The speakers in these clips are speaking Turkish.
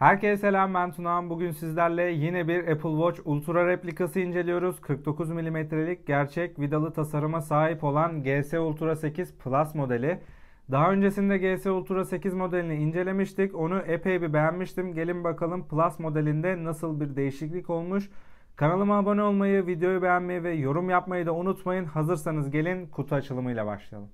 Herkese selam ben Tunağan. Bugün sizlerle yine bir Apple Watch Ultra replikası inceliyoruz. 49 milimetrelik gerçek vidalı tasarıma sahip olan GS Ultra 8 Plus modeli. Daha öncesinde GS Ultra 8 modelini incelemiştik. Onu epey bir beğenmiştim. Gelin bakalım Plus modelinde nasıl bir değişiklik olmuş. Kanalıma abone olmayı, videoyu beğenmeyi ve yorum yapmayı da unutmayın. Hazırsanız gelin kutu açılımıyla başlayalım.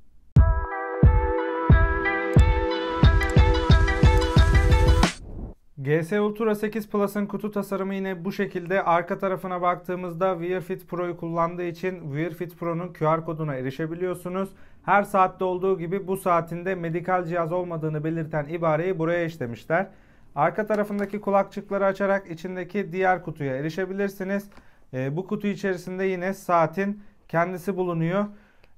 GS Ultra 8 Plus'ın kutu tasarımı yine bu şekilde. Arka tarafına baktığımızda Wear Fit Pro'yu kullandığı için Wear Fit Pro'nun QR koduna erişebiliyorsunuz. Her saatte olduğu gibi bu saatinde medikal cihaz olmadığını belirten ibareyi buraya işlemişler. Arka tarafındaki kulakçıkları açarak içindeki diğer kutuya erişebilirsiniz. E, bu kutu içerisinde yine saatin kendisi bulunuyor.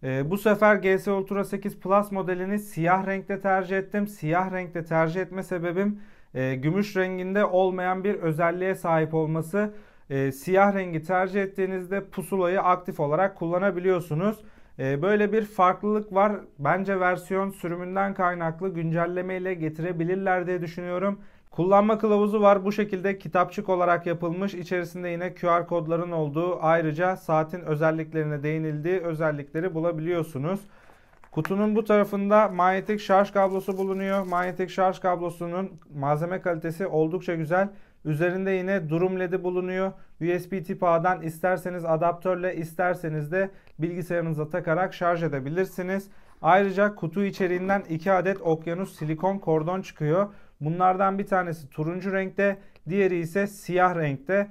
E, bu sefer GS Ultra 8 Plus modelini siyah renkte tercih ettim. Siyah renkte tercih etme sebebim ee, gümüş renginde olmayan bir özelliğe sahip olması e, siyah rengi tercih ettiğinizde pusulayı aktif olarak kullanabiliyorsunuz. E, böyle bir farklılık var. Bence versiyon sürümünden kaynaklı güncelleme ile getirebilirler diye düşünüyorum. Kullanma kılavuzu var. Bu şekilde kitapçık olarak yapılmış. İçerisinde yine QR kodların olduğu ayrıca saatin özelliklerine değinildiği özellikleri bulabiliyorsunuz. Kutunun bu tarafında manyetik şarj kablosu bulunuyor. Manyetik şarj kablosunun malzeme kalitesi oldukça güzel. Üzerinde yine durum ledi bulunuyor. USB tip A'dan isterseniz adaptörle isterseniz de bilgisayarınıza takarak şarj edebilirsiniz. Ayrıca kutu içeriğinden 2 adet okyanus silikon kordon çıkıyor. Bunlardan bir tanesi turuncu renkte, diğeri ise siyah renkte.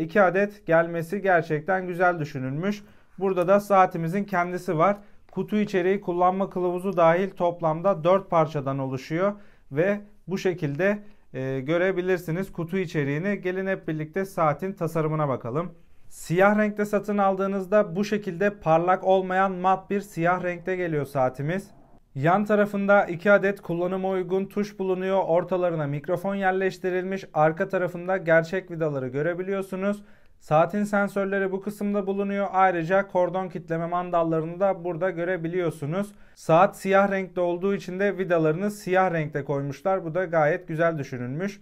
2 ee, adet gelmesi gerçekten güzel düşünülmüş. Burada da saatimizin kendisi var. Kutu içeriği kullanma kılavuzu dahil toplamda 4 parçadan oluşuyor ve bu şekilde e, görebilirsiniz kutu içeriğini. Gelin hep birlikte saatin tasarımına bakalım. Siyah renkte satın aldığınızda bu şekilde parlak olmayan mat bir siyah renkte geliyor saatimiz. Yan tarafında 2 adet kullanıma uygun tuş bulunuyor. Ortalarına mikrofon yerleştirilmiş. Arka tarafında gerçek vidaları görebiliyorsunuz. Saatin sensörleri bu kısımda bulunuyor. Ayrıca kordon kitleme mandallarını da burada görebiliyorsunuz. Saat siyah renkte olduğu için de vidalarını siyah renkte koymuşlar. Bu da gayet güzel düşünülmüş.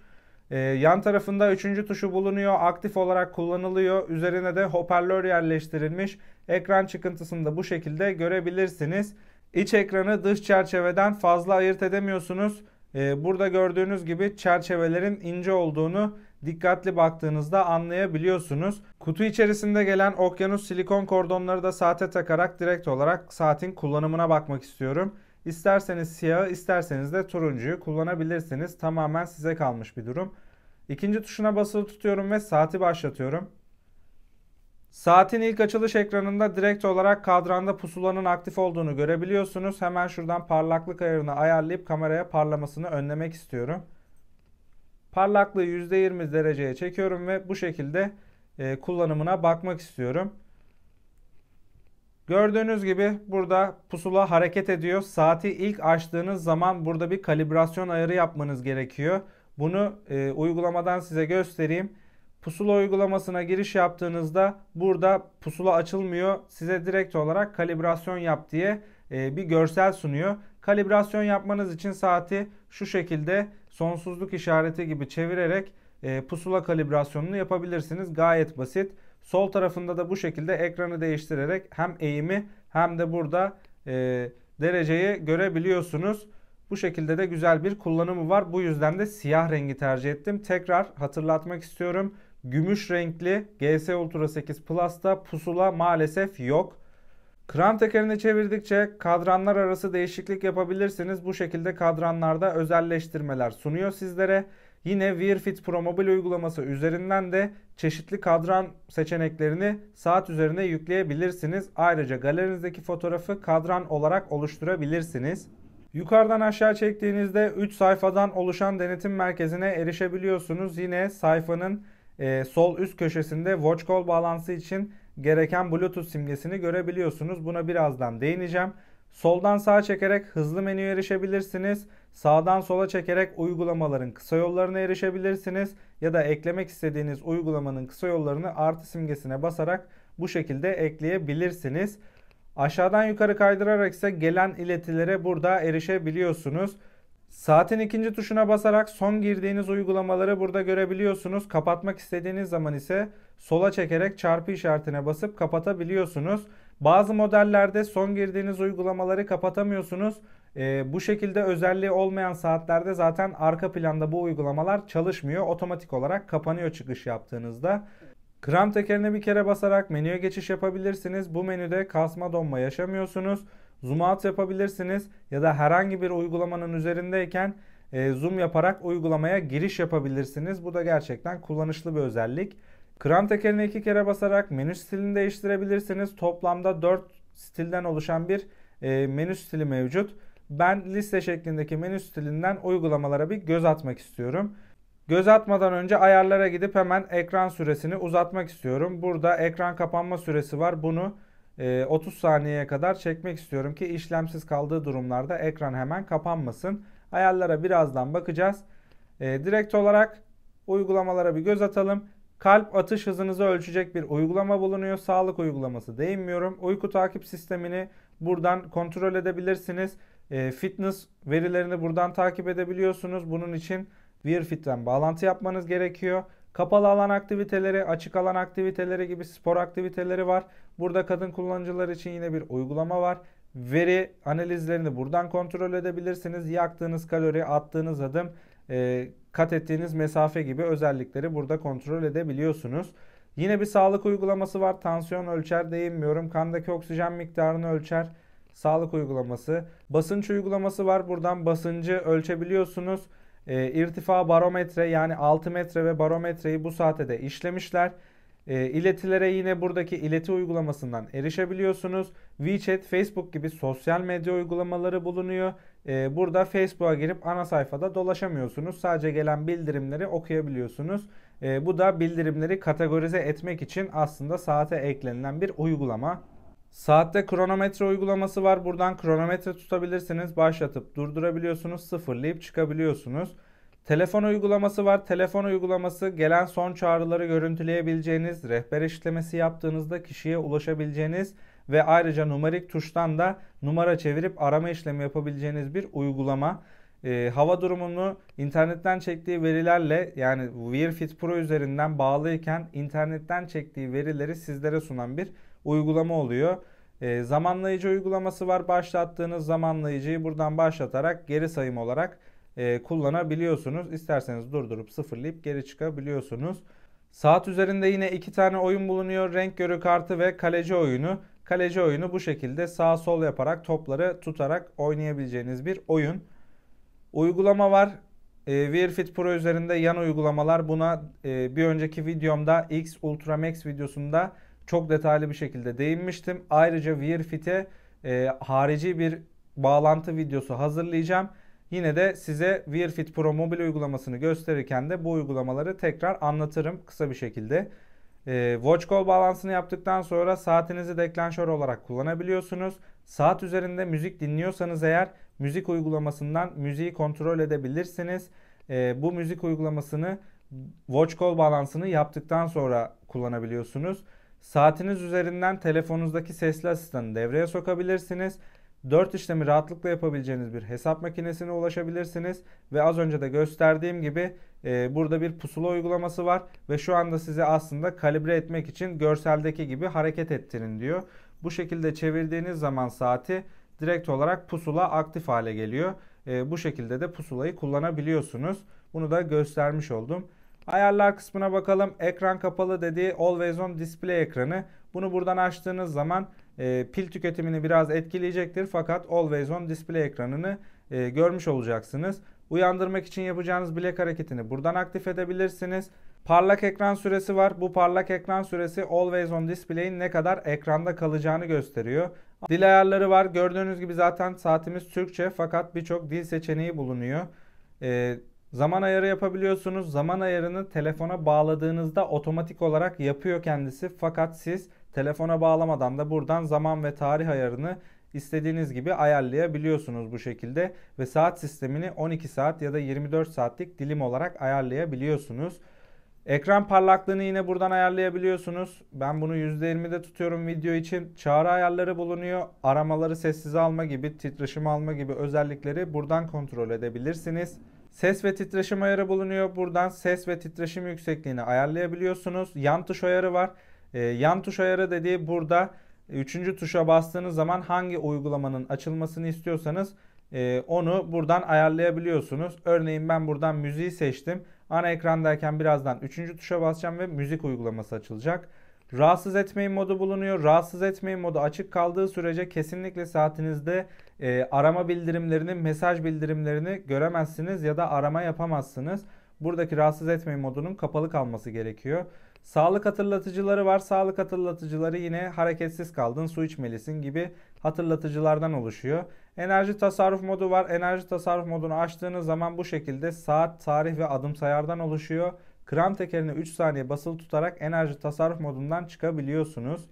Ee, yan tarafında 3. tuşu bulunuyor. Aktif olarak kullanılıyor. Üzerine de hoparlör yerleştirilmiş. Ekran çıkıntısını da bu şekilde görebilirsiniz. İç ekranı dış çerçeveden fazla ayırt edemiyorsunuz. Ee, burada gördüğünüz gibi çerçevelerin ince olduğunu dikkatli baktığınızda anlayabiliyorsunuz. Kutu içerisinde gelen okyanus silikon kordonları da saate takarak direkt olarak saatin kullanımına bakmak istiyorum. İsterseniz siyahı isterseniz de turuncuyu kullanabilirsiniz. Tamamen size kalmış bir durum. İkinci tuşuna basılı tutuyorum ve saati başlatıyorum. Saatin ilk açılış ekranında direkt olarak kadranda pusulanın aktif olduğunu görebiliyorsunuz. Hemen şuradan parlaklık ayarını ayarlayıp kameraya parlamasını önlemek istiyorum. Parlaklığı %20 dereceye çekiyorum ve bu şekilde e, kullanımına bakmak istiyorum. Gördüğünüz gibi burada pusula hareket ediyor. Saati ilk açtığınız zaman burada bir kalibrasyon ayarı yapmanız gerekiyor. Bunu e, uygulamadan size göstereyim. Pusula uygulamasına giriş yaptığınızda burada pusula açılmıyor. Size direkt olarak kalibrasyon yap diye e, bir görsel sunuyor. Kalibrasyon yapmanız için saati şu şekilde sonsuzluk işareti gibi çevirerek e, pusula kalibrasyonunu yapabilirsiniz. Gayet basit. Sol tarafında da bu şekilde ekranı değiştirerek hem eğimi hem de burada e, dereceyi görebiliyorsunuz. Bu şekilde de güzel bir kullanımı var. Bu yüzden de siyah rengi tercih ettim. Tekrar hatırlatmak istiyorum. Gümüş renkli GS Ultra 8 Plus'ta pusula maalesef yok. Kram tekerini çevirdikçe kadranlar arası değişiklik yapabilirsiniz. Bu şekilde kadranlarda özelleştirmeler sunuyor sizlere. Yine Wearfit Pro Mobile uygulaması üzerinden de çeşitli kadran seçeneklerini saat üzerine yükleyebilirsiniz. Ayrıca galerinizdeki fotoğrafı kadran olarak oluşturabilirsiniz. Yukarıdan aşağı çektiğinizde 3 sayfadan oluşan denetim merkezine erişebiliyorsunuz. Yine sayfanın e, sol üst köşesinde watch call bağlantısı için gereken Bluetooth simgesini görebiliyorsunuz. Buna birazdan değineceğim. Soldan sağa çekerek hızlı menüye erişebilirsiniz. Sağdan sola çekerek uygulamaların kısa yollarına erişebilirsiniz. Ya da eklemek istediğiniz uygulamanın kısa yollarını artı simgesine basarak bu şekilde ekleyebilirsiniz. Aşağıdan yukarı kaydırarak ise gelen iletilere burada erişebiliyorsunuz. Saatin ikinci tuşuna basarak son girdiğiniz uygulamaları burada görebiliyorsunuz. Kapatmak istediğiniz zaman ise sola çekerek çarpı işaretine basıp kapatabiliyorsunuz. Bazı modellerde son girdiğiniz uygulamaları kapatamıyorsunuz. E, bu şekilde özelliği olmayan saatlerde zaten arka planda bu uygulamalar çalışmıyor. Otomatik olarak kapanıyor çıkış yaptığınızda. Kram tekerine bir kere basarak menüye geçiş yapabilirsiniz. Bu menüde kasma donma yaşamıyorsunuz. Zoom out yapabilirsiniz ya da herhangi bir uygulamanın üzerindeyken e, zoom yaparak uygulamaya giriş yapabilirsiniz. Bu da gerçekten kullanışlı bir özellik. Kram tekerine iki kere basarak menü stilini değiştirebilirsiniz. Toplamda 4 stilden oluşan bir e, menü stili mevcut. Ben liste şeklindeki menü stilinden uygulamalara bir göz atmak istiyorum. Göz atmadan önce ayarlara gidip hemen ekran süresini uzatmak istiyorum. Burada ekran kapanma süresi var. Bunu 30 e, saniyeye kadar çekmek istiyorum ki işlemsiz kaldığı durumlarda ekran hemen kapanmasın. Ayarlara birazdan bakacağız. E, direkt olarak uygulamalara bir göz atalım. Kalp atış hızınızı ölçecek bir uygulama bulunuyor. Sağlık uygulaması değinmiyorum. Uyku takip sistemini buradan kontrol edebilirsiniz. E, fitness verilerini buradan takip edebiliyorsunuz. Bunun için Wearfit'ten bağlantı yapmanız gerekiyor. Kapalı alan aktiviteleri, açık alan aktiviteleri gibi spor aktiviteleri var. Burada kadın kullanıcılar için yine bir uygulama var. Veri analizlerini buradan kontrol edebilirsiniz. Yaktığınız kalori, attığınız adım e, kat ettiğiniz mesafe gibi özellikleri burada kontrol edebiliyorsunuz. Yine bir sağlık uygulaması var. Tansiyon ölçer değinmiyorum. Kandaki oksijen miktarını ölçer. Sağlık uygulaması. Basınç uygulaması var. Buradan basıncı ölçebiliyorsunuz. E, irtifa barometre yani altimetre ve barometreyi bu saate de işlemişler. E, iletilere yine buradaki ileti uygulamasından erişebiliyorsunuz. WeChat, Facebook gibi sosyal medya uygulamaları bulunuyor. Ee, burada Facebook'a girip ana sayfada dolaşamıyorsunuz. Sadece gelen bildirimleri okuyabiliyorsunuz. Ee, bu da bildirimleri kategorize etmek için aslında saate eklenilen bir uygulama. Saatte kronometre uygulaması var. Buradan kronometre tutabilirsiniz. Başlatıp durdurabiliyorsunuz. Sıfırlayıp çıkabiliyorsunuz. Telefon uygulaması var. Telefon uygulaması gelen son çağrıları görüntüleyebileceğiniz, rehber eşitlemesi yaptığınızda kişiye ulaşabileceğiniz ve ayrıca numarik tuştan da numara çevirip arama işlemi yapabileceğiniz bir uygulama. E, hava durumunu internetten çektiği verilerle yani Wear Pro üzerinden bağlıyken internetten çektiği verileri sizlere sunan bir uygulama oluyor. E, zamanlayıcı uygulaması var. Başlattığınız zamanlayıcıyı buradan başlatarak geri sayım olarak e, kullanabiliyorsunuz. İsterseniz durdurup sıfırlayıp geri çıkabiliyorsunuz. Saat üzerinde yine iki tane oyun bulunuyor. Renk görü kartı ve kaleci oyunu. Kaleci oyunu bu şekilde sağ sol yaparak topları tutarak oynayabileceğiniz bir oyun. Uygulama var. E, Wearfit Pro üzerinde yan uygulamalar buna e, bir önceki videomda X Ultra Max videosunda çok detaylı bir şekilde değinmiştim. Ayrıca Wearfit'e e, harici bir bağlantı videosu hazırlayacağım. Yine de size Wearfit Pro mobil uygulamasını gösterirken de bu uygulamaları tekrar anlatırım kısa bir şekilde. E, watch call balansını yaptıktan sonra saatinizi deklanşör olarak kullanabiliyorsunuz. Saat üzerinde müzik dinliyorsanız eğer müzik uygulamasından müziği kontrol edebilirsiniz. E, bu müzik uygulamasını watch call balansını yaptıktan sonra kullanabiliyorsunuz. Saatiniz üzerinden telefonunuzdaki sesli asistanı devreye sokabilirsiniz. 4 işlemi rahatlıkla yapabileceğiniz bir hesap makinesine ulaşabilirsiniz. Ve az önce de gösterdiğim gibi e, burada bir pusula uygulaması var. Ve şu anda size aslında kalibre etmek için görseldeki gibi hareket ettirin diyor. Bu şekilde çevirdiğiniz zaman saati direkt olarak pusula aktif hale geliyor. E, bu şekilde de pusulayı kullanabiliyorsunuz. Bunu da göstermiş oldum. Ayarlar kısmına bakalım. Ekran kapalı dediği Always On Display ekranı. Bunu buradan açtığınız zaman e, pil tüketimini biraz etkileyecektir. Fakat Always On display ekranını e, görmüş olacaksınız. Uyandırmak için yapacağınız bilek hareketini buradan aktif edebilirsiniz. Parlak ekran süresi var. Bu parlak ekran süresi Always On Display'in ne kadar ekranda kalacağını gösteriyor. Dil ayarları var. Gördüğünüz gibi zaten saatimiz Türkçe fakat birçok dil seçeneği bulunuyor. Ee, zaman ayarı yapabiliyorsunuz. Zaman ayarını telefona bağladığınızda otomatik olarak yapıyor kendisi. Fakat siz Telefona bağlamadan da buradan zaman ve tarih ayarını istediğiniz gibi ayarlayabiliyorsunuz bu şekilde ve saat sistemini 12 saat ya da 24 saatlik dilim olarak ayarlayabiliyorsunuz. Ekran parlaklığını yine buradan ayarlayabiliyorsunuz. Ben bunu %20'de tutuyorum video için. Çağrı ayarları bulunuyor. Aramaları sessize alma gibi, titreşim alma gibi özellikleri buradan kontrol edebilirsiniz. Ses ve titreşim ayarı bulunuyor. Buradan ses ve titreşim yüksekliğini ayarlayabiliyorsunuz. Yan tuş ayarı var. E, yan tuş ayarı dediği burada üçüncü tuşa bastığınız zaman hangi uygulamanın açılmasını istiyorsanız e, onu buradan ayarlayabiliyorsunuz. Örneğin ben buradan müziği seçtim. Ana ekrandayken birazdan üçüncü tuşa basacağım ve müzik uygulaması açılacak. Rahatsız etmeyin modu bulunuyor. Rahatsız etmeyin modu açık kaldığı sürece kesinlikle saatinizde e, arama bildirimlerini, mesaj bildirimlerini göremezsiniz ya da arama yapamazsınız. Buradaki rahatsız etmeyin modunun kapalı kalması gerekiyor. Sağlık hatırlatıcıları var. Sağlık hatırlatıcıları yine hareketsiz kaldın, su içmelisin gibi hatırlatıcılardan oluşuyor. Enerji tasarruf modu var. Enerji tasarruf modunu açtığınız zaman bu şekilde saat, tarih ve adım sayardan oluşuyor. Kran tekerini 3 saniye basılı tutarak enerji tasarruf modundan çıkabiliyorsunuz.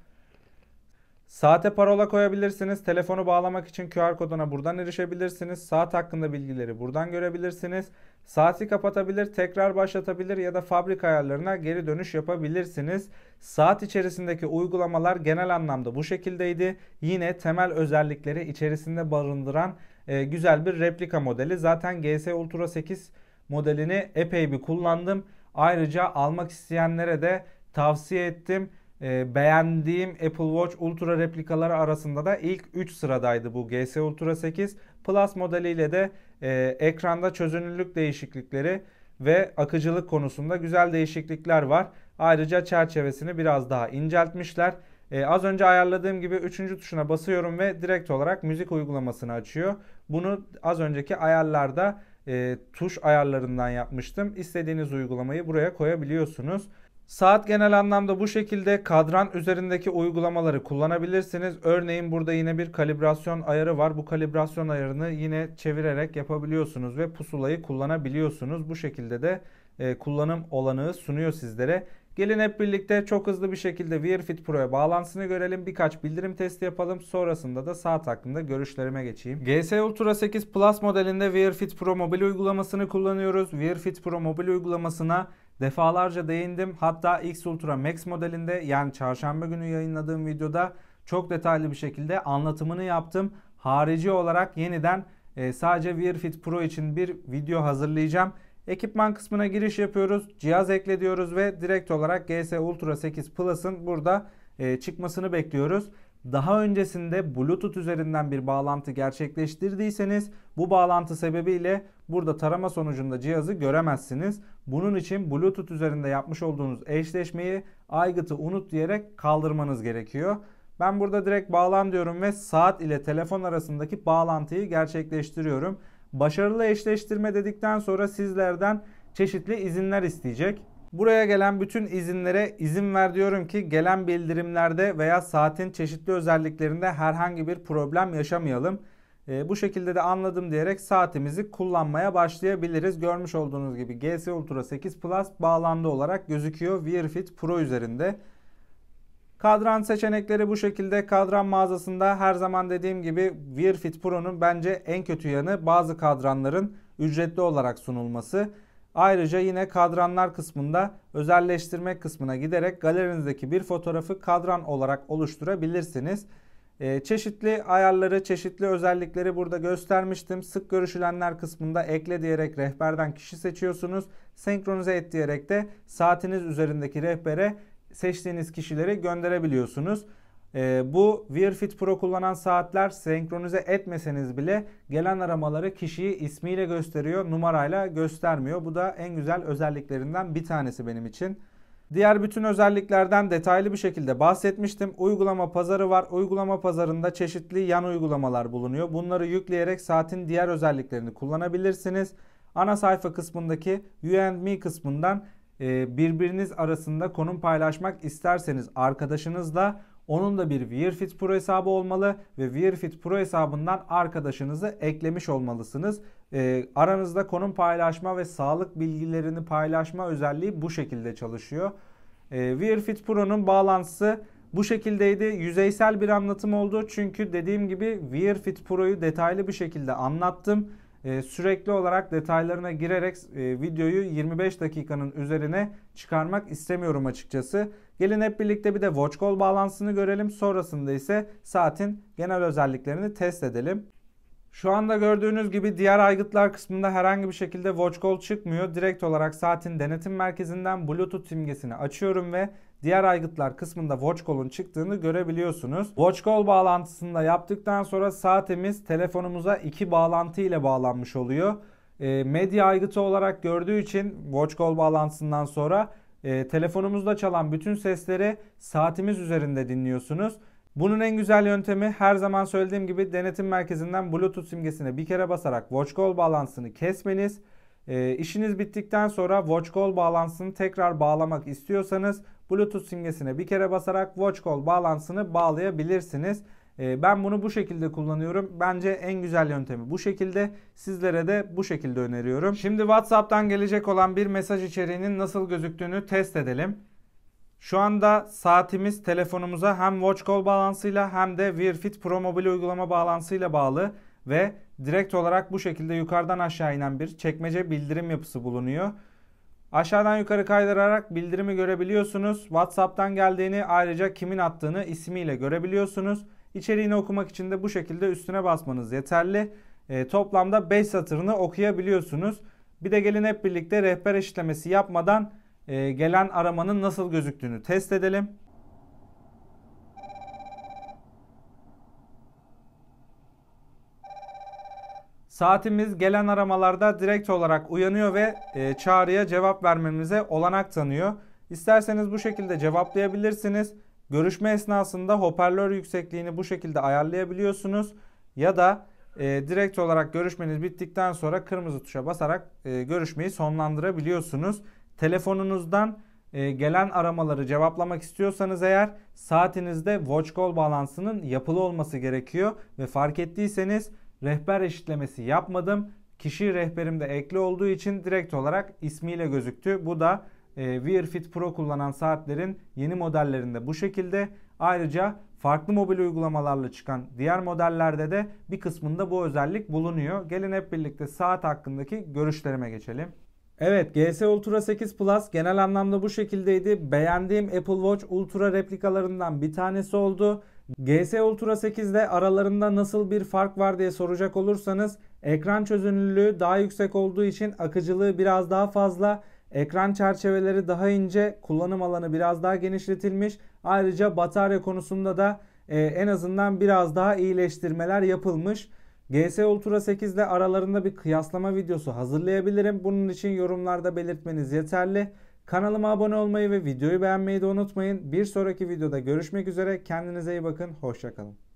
Saate parola koyabilirsiniz. Telefonu bağlamak için QR koduna buradan erişebilirsiniz. Saat hakkında bilgileri buradan görebilirsiniz. Saati kapatabilir, tekrar başlatabilir ya da fabrika ayarlarına geri dönüş yapabilirsiniz. Saat içerisindeki uygulamalar genel anlamda bu şekildeydi. Yine temel özellikleri içerisinde barındıran e, güzel bir replika modeli. Zaten GS Ultra 8 modelini epey bir kullandım. Ayrıca almak isteyenlere de tavsiye ettim e, beğendiğim Apple Watch Ultra replikaları arasında da ilk 3 sıradaydı bu GS Ultra 8. Plus modeliyle de e, ekranda çözünürlük değişiklikleri ve akıcılık konusunda güzel değişiklikler var. Ayrıca çerçevesini biraz daha inceltmişler. Ee, az önce ayarladığım gibi 3. tuşuna basıyorum ve direkt olarak müzik uygulamasını açıyor. Bunu az önceki ayarlarda e, tuş ayarlarından yapmıştım. İstediğiniz uygulamayı buraya koyabiliyorsunuz. Saat genel anlamda bu şekilde kadran üzerindeki uygulamaları kullanabilirsiniz. Örneğin burada yine bir kalibrasyon ayarı var. Bu kalibrasyon ayarını yine çevirerek yapabiliyorsunuz ve pusulayı kullanabiliyorsunuz. Bu şekilde de e, kullanım olanağı sunuyor sizlere. Gelin hep birlikte çok hızlı bir şekilde Wearfit Pro'ya bağlantısını görelim. Birkaç bildirim testi yapalım. Sonrasında da saat hakkında görüşlerime geçeyim. GS Ultra 8 Plus modelinde Wearfit Pro mobil uygulamasını kullanıyoruz. Wearfit Pro mobil uygulamasına Defalarca değindim. Hatta X Ultra Max modelinde yani çarşamba günü yayınladığım videoda çok detaylı bir şekilde anlatımını yaptım. Harici olarak yeniden e, sadece Wearfit Pro için bir video hazırlayacağım. Ekipman kısmına giriş yapıyoruz. Cihaz ekle diyoruz ve direkt olarak GS Ultra 8 Plus'ın burada e, çıkmasını bekliyoruz. Daha öncesinde Bluetooth üzerinden bir bağlantı gerçekleştirdiyseniz bu bağlantı sebebiyle Burada tarama sonucunda cihazı göremezsiniz. Bunun için Bluetooth üzerinde yapmış olduğunuz eşleşmeyi aygıtı unut diyerek kaldırmanız gerekiyor. Ben burada direkt bağlan diyorum ve saat ile telefon arasındaki bağlantıyı gerçekleştiriyorum. Başarılı eşleştirme dedikten sonra sizlerden çeşitli izinler isteyecek. Buraya gelen bütün izinlere izin ver diyorum ki gelen bildirimlerde veya saatin çeşitli özelliklerinde herhangi bir problem yaşamayalım. E, bu şekilde de anladım diyerek saatimizi kullanmaya başlayabiliriz. Görmüş olduğunuz gibi GS Ultra 8 Plus bağlandı olarak gözüküyor Wearfit Pro üzerinde. Kadran seçenekleri bu şekilde. Kadran mağazasında her zaman dediğim gibi Wearfit Pro'nun bence en kötü yanı bazı kadranların ücretli olarak sunulması. Ayrıca yine kadranlar kısmında özelleştirme kısmına giderek galerinizdeki bir fotoğrafı kadran olarak oluşturabilirsiniz. E, çeşitli ayarları, çeşitli özellikleri burada göstermiştim. Sık görüşülenler kısmında ekle diyerek rehberden kişi seçiyorsunuz. Senkronize et diyerek de saatiniz üzerindeki rehbere seçtiğiniz kişileri gönderebiliyorsunuz. E, bu Wear Fit Pro kullanan saatler senkronize etmeseniz bile gelen aramaları kişiyi ismiyle gösteriyor, numarayla göstermiyor. Bu da en güzel özelliklerinden bir tanesi benim için. Diğer bütün özelliklerden detaylı bir şekilde bahsetmiştim. Uygulama pazarı var. Uygulama pazarında çeşitli yan uygulamalar bulunuyor. Bunları yükleyerek saatin diğer özelliklerini kullanabilirsiniz. Ana sayfa kısmındaki You and Me kısmından e, birbiriniz arasında konum paylaşmak isterseniz arkadaşınızla onun da bir Wearfit Pro hesabı olmalı ve Wearfit Pro hesabından arkadaşınızı eklemiş olmalısınız. E, aranızda konum paylaşma ve sağlık bilgilerini paylaşma özelliği bu şekilde çalışıyor. E, ee, Wearfit Pro'nun bağlantısı bu şekildeydi. Yüzeysel bir anlatım oldu. Çünkü dediğim gibi Wearfit Pro'yu detaylı bir şekilde anlattım. E, sürekli olarak detaylarına girerek e, videoyu 25 dakikanın üzerine çıkarmak istemiyorum açıkçası. Gelin hep birlikte bir de watch call bağlantısını görelim. Sonrasında ise saatin genel özelliklerini test edelim. Şu anda gördüğünüz gibi diğer aygıtlar kısmında herhangi bir şekilde watch call çıkmıyor. Direkt olarak saatin denetim merkezinden bluetooth simgesini açıyorum ve diğer aygıtlar kısmında watch call'un çıktığını görebiliyorsunuz. Watch call bağlantısını da yaptıktan sonra saatimiz telefonumuza iki bağlantı ile bağlanmış oluyor. E, medya aygıtı olarak gördüğü için watch call bağlantısından sonra e, telefonumuzda çalan bütün sesleri saatimiz üzerinde dinliyorsunuz. Bunun en güzel yöntemi her zaman söylediğim gibi denetim merkezinden Bluetooth simgesine bir kere basarak WatchGoal bağlantısını kesmeniz. E, işiniz bittikten sonra WatchGoal bağlantısını tekrar bağlamak istiyorsanız Bluetooth simgesine bir kere basarak WatchGoal bağlantısını bağlayabilirsiniz. E, ben bunu bu şekilde kullanıyorum. Bence en güzel yöntemi bu şekilde. Sizlere de bu şekilde öneriyorum. Şimdi WhatsApp'tan gelecek olan bir mesaj içeriğinin nasıl gözüktüğünü test edelim. Şu anda saatimiz telefonumuza hem Watch Call bağlantısıyla hem de Wearfit Pro mobil uygulama bağlantısıyla bağlı ve direkt olarak bu şekilde yukarıdan aşağı inen bir çekmece bildirim yapısı bulunuyor. Aşağıdan yukarı kaydırarak bildirimi görebiliyorsunuz. WhatsApp'tan geldiğini ayrıca kimin attığını ismiyle görebiliyorsunuz. İçeriğini okumak için de bu şekilde üstüne basmanız yeterli. E, toplamda 5 satırını okuyabiliyorsunuz. Bir de gelin hep birlikte rehber eşitlemesi yapmadan ee, gelen aramanın nasıl gözüktüğünü test edelim. Saatimiz gelen aramalarda direkt olarak uyanıyor ve e, çağrıya cevap vermemize olanak tanıyor. İsterseniz bu şekilde cevaplayabilirsiniz. Görüşme esnasında hoparlör yüksekliğini bu şekilde ayarlayabiliyorsunuz. Ya da e, direkt olarak görüşmeniz bittikten sonra kırmızı tuşa basarak e, görüşmeyi sonlandırabiliyorsunuz telefonunuzdan e, gelen aramaları cevaplamak istiyorsanız eğer saatinizde watch call balansının yapılı olması gerekiyor ve fark ettiyseniz rehber eşitlemesi yapmadım. Kişi rehberimde ekli olduğu için direkt olarak ismiyle gözüktü. Bu da e, Wear Fit Pro kullanan saatlerin yeni modellerinde bu şekilde. Ayrıca farklı mobil uygulamalarla çıkan diğer modellerde de bir kısmında bu özellik bulunuyor. Gelin hep birlikte saat hakkındaki görüşlerime geçelim. Evet GS Ultra 8 Plus genel anlamda bu şekildeydi. Beğendiğim Apple Watch Ultra replikalarından bir tanesi oldu. GS Ultra 8'de aralarında nasıl bir fark var diye soracak olursanız ekran çözünürlüğü daha yüksek olduğu için akıcılığı biraz daha fazla, ekran çerçeveleri daha ince, kullanım alanı biraz daha genişletilmiş. Ayrıca batarya konusunda da e, en azından biraz daha iyileştirmeler yapılmış. GS Ultra 8 ile aralarında bir kıyaslama videosu hazırlayabilirim. Bunun için yorumlarda belirtmeniz yeterli. Kanalıma abone olmayı ve videoyu beğenmeyi de unutmayın. Bir sonraki videoda görüşmek üzere. Kendinize iyi bakın. Hoşçakalın.